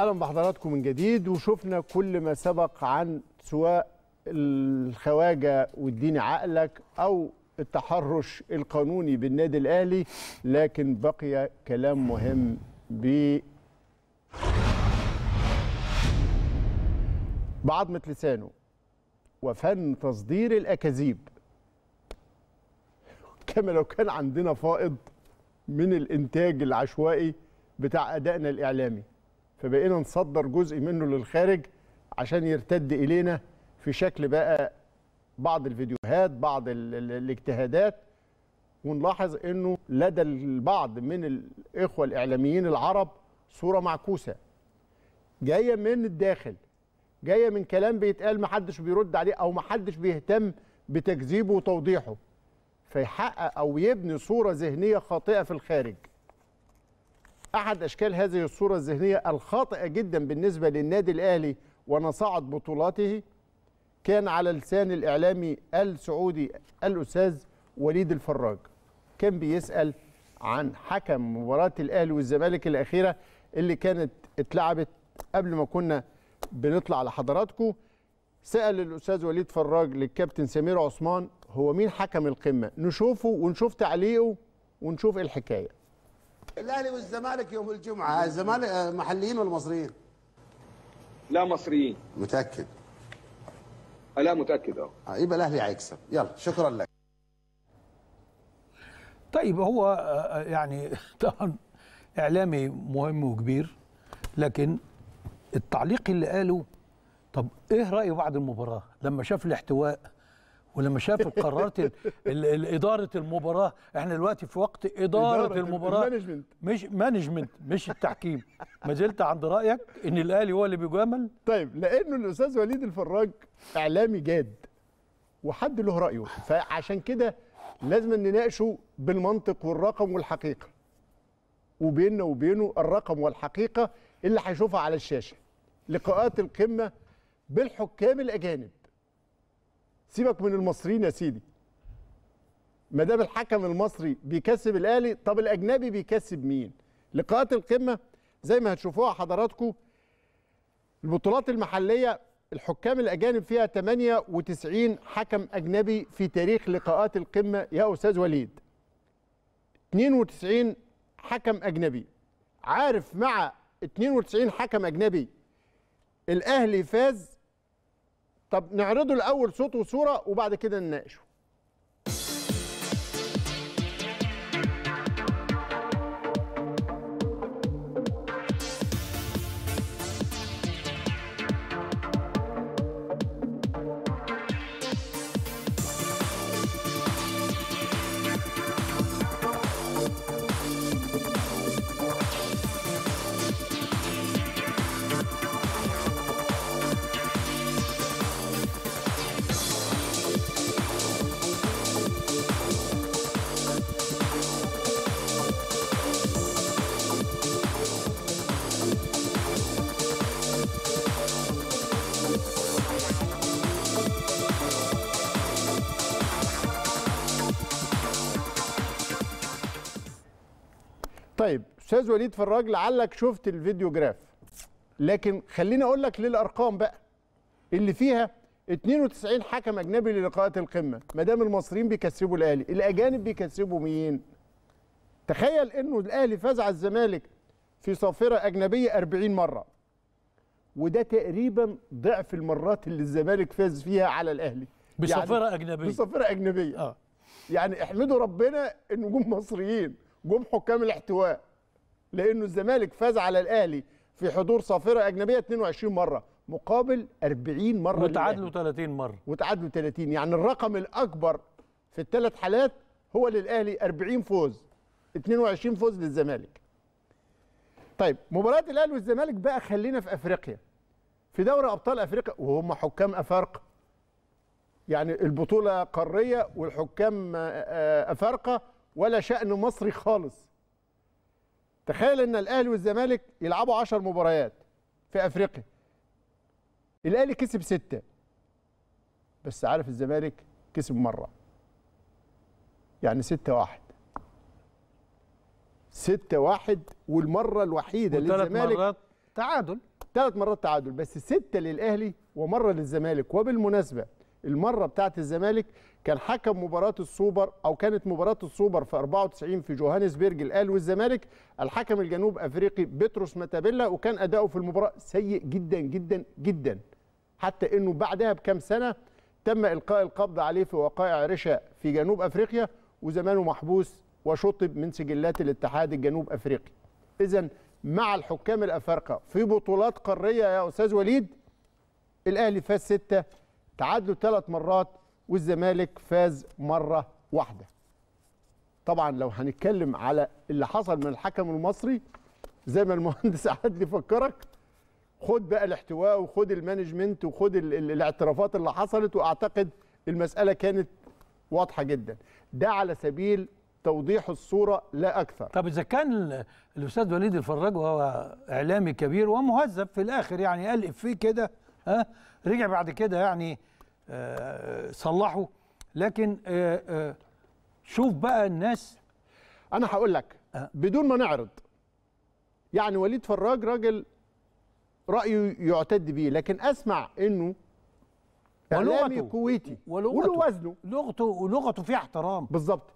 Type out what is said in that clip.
اهلا بحضراتكم من جديد وشفنا كل ما سبق عن سواء الخواجه واديني عقلك او التحرش القانوني بالنادي الاهلي لكن بقي كلام مهم ب بعضمه لسانه وفن تصدير الاكاذيب كما لو كان عندنا فائض من الانتاج العشوائي بتاع ادائنا الاعلامي فبقينا نصدر جزء منه للخارج عشان يرتد الينا في شكل بقى بعض الفيديوهات بعض الاجتهادات ونلاحظ انه لدى البعض من الاخوه الاعلاميين العرب صوره معكوسه جايه من الداخل جايه من كلام بيتقال محدش بيرد عليه او محدش بيهتم بتكذيبه وتوضيحه فيحقق او يبني صوره ذهنيه خاطئه في الخارج احد اشكال هذه الصوره الذهنيه الخاطئه جدا بالنسبه للنادي الاهلي ونصاعد بطولاته كان على لسان الاعلامي السعودي الاستاذ وليد الفراج كان بيسال عن حكم مباراه الاهلي والزمالك الاخيره اللي كانت اتلعبت قبل ما كنا بنطلع لحضراتكم سال الاستاذ وليد فراج للكابتن سمير عثمان هو مين حكم القمه نشوفه ونشوف تعليقه ونشوف الحكايه الاهلي والزمالك يوم الجمعه الزمالك آه، محليين ولا مصريين؟ لا مصريين متاكد؟ آه، لا متاكد آه. اه يبقى الاهلي هيكسب يلا شكرا لك طيب هو يعني طبعا اعلامي مهم وكبير لكن التعليق اللي قاله طب ايه راي بعد المباراه لما شاف الاحتواء ولما شافوا قرارات اداره المباراه احنا دلوقتي في وقت اداره, إدارة المباراه المانجمنت مش مانجمنت مش التحكيم ما زلت عند رايك ان الاهلي هو اللي بيجامل طيب لانه الاستاذ وليد الفراج اعلامي جاد وحد له رايه فعشان كده لازم نناقشه بالمنطق والرقم والحقيقه وبيننا وبينه الرقم والحقيقه اللي هيشوفها على الشاشه لقاءات القمه بالحكام الاجانب سيبك من المصريين يا سيدي ما دام الحكم المصري بيكسب الاهلي طب الاجنبي بيكسب مين لقاءات القمه زي ما هتشوفوها حضراتكم البطولات المحليه الحكام الاجانب فيها 98 حكم اجنبي في تاريخ لقاءات القمه يا استاذ وليد 92 حكم اجنبي عارف مع 92 حكم اجنبي الاهلي فاز طب نعرضه الاول صوت وصوره وبعد كده نناقشه طيب استاذ وليد فراج لعلك شفت الفيديو جراف لكن خليني اقول لك للارقام بقى اللي فيها 92 حكم اجنبي للقاءات القمه ما دام المصريين بيكسبوا الاهلي الاجانب بيكسبوا مين تخيل انه الاهلي فاز على الزمالك في صافره اجنبيه 40 مره وده تقريبا ضعف المرات اللي الزمالك فاز فيها على الاهلي بصافره يعني اجنبيه بصافره اجنبيه اه يعني احمدوا ربنا النجوم مصريين جم حكام الاحتواء لانه الزمالك فاز على الاهلي في حضور صافره اجنبيه 22 مره مقابل 40 مره وتعادلوا 30 مره وتعادلوا 30 يعني الرقم الاكبر في الثلاث حالات هو للاهلي 40 فوز 22 فوز للزمالك طيب مباراه الاهلي والزمالك بقى خلينا في افريقيا في دوري ابطال افريقيا وهم حكام افارقه يعني البطوله قاريه والحكام آه، آه، افارقه ولا شأن مصري خالص تخيل ان الاهلي والزمالك يلعبوا 10 مباريات في افريقيا الاهلي كسب ستة بس عارف الزمالك كسب مرة يعني ستة واحد ستة واحد والمرة الوحيدة للزمالك مرات تعادل ثلاث مرات تعادل بس ستة للأهلي ومرة للزمالك وبالمناسبة المره بتاعت الزمالك كان حكم مباراه السوبر او كانت مباراه السوبر في 94 في جوهانسبرج الاهلي والزمالك الحكم الجنوب افريقي بيتروس ماتابيلا وكان اداؤه في المباراه سيء جدا جدا جدا حتى انه بعدها بكام سنه تم القاء القبض عليه في وقائع رشا في جنوب افريقيا وزمانه محبوس وشطب من سجلات الاتحاد الجنوب افريقي اذا مع الحكام الافارقه في بطولات قاريه يا استاذ وليد الاهلي فاز سته تعادلوا ثلاث مرات والزمالك فاز مره واحده طبعا لو هنتكلم على اللي حصل من الحكم المصري زي ما المهندس عدلي فكرك خد بقى الاحتواء وخد المانجمنت وخد الاعترافات اللي حصلت واعتقد المساله كانت واضحه جدا ده على سبيل توضيح الصوره لا اكثر طب اذا كان الاستاذ وليد الفراج وهو اعلامي كبير ومهذب في الاخر يعني قال افيه كده ها رجع بعد كده يعني آه، صلحه لكن آه، آه، شوف بقى الناس انا هقول لك بدون ما نعرض يعني وليد فراج راجل رايه يعتد بيه لكن اسمع انه ولغته كويتي ولغته وزنه لغته ولغته فيها احترام بالظبط